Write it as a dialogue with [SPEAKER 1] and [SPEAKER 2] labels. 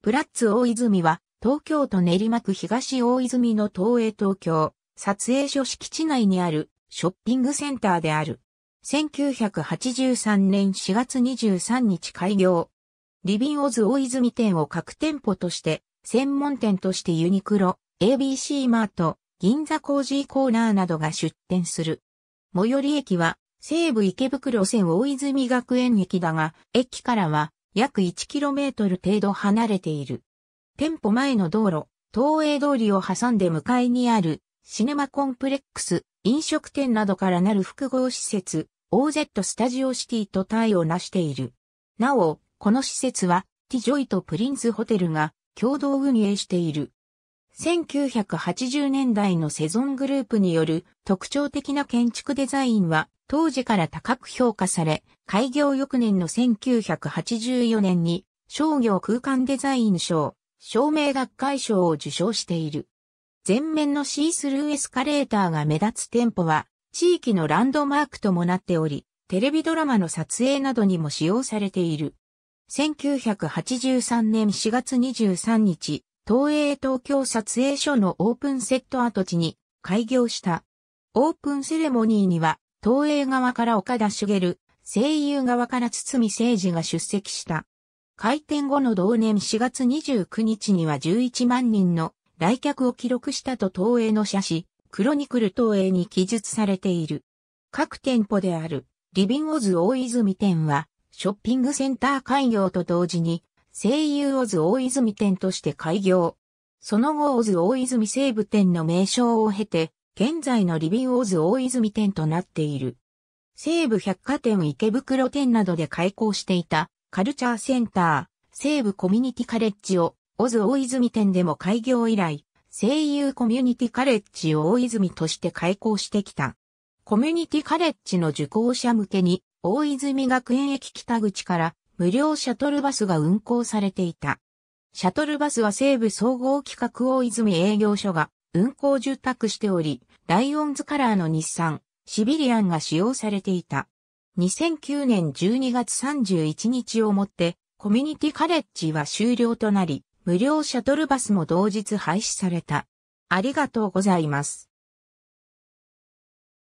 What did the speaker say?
[SPEAKER 1] プラッツ大泉は、東京都練馬区東大泉の東映東京、撮影所敷地内にあるショッピングセンターである。1983年4月23日開業。リビンオズ大泉店を各店舗として、専門店としてユニクロ、ABC マート、銀座コージーコーナーなどが出店する。最寄り駅は、西武池袋線大泉学園駅だが、駅からは約 1km 程度離れている。店舗前の道路、東映通りを挟んで向かいにある、シネマコンプレックス、飲食店などからなる複合施設、OZ スタジオシティと対を成している。なお、この施設は、ティジョイとプリンスホテルが共同運営している。1980年代のセゾングループによる特徴的な建築デザインは当時から高く評価され、開業翌年の1984年に商業空間デザイン賞、照明学会賞を受賞している。前面のシースルーエスカレーターが目立つ店舗は地域のランドマークともなっており、テレビドラマの撮影などにも使用されている。1983年4月23日、東映東京撮影所のオープンセット跡地に開業した。オープンセレモニーには、東映側から岡田茂、声優側から堤誠二が出席した。開店後の同年4月29日には11万人の来客を記録したと東映の写真、クロニクル東映に記述されている。各店舗である、リビンオズ大泉店は、ショッピングセンター開業と同時に、声優オズ大泉店として開業。その後オズ大泉西部店の名称を経て、現在のリビンオズ大泉店となっている。西部百貨店池袋店などで開校していたカルチャーセンター、西部コミュニティカレッジを、オズ大泉店でも開業以来、声優コミュニティカレッジを大泉として開校してきた。コミュニティカレッジの受講者向けに、大泉学園駅北口から無料シャトルバスが運行されていた。シャトルバスは西部総合企画大泉営業所が運行受託しており、ライオンズカラーの日産、シビリアンが使用されていた。2009年12月31日をもって、コミュニティカレッジは終了となり、無料シャトルバスも同日廃止された。ありがとうございます。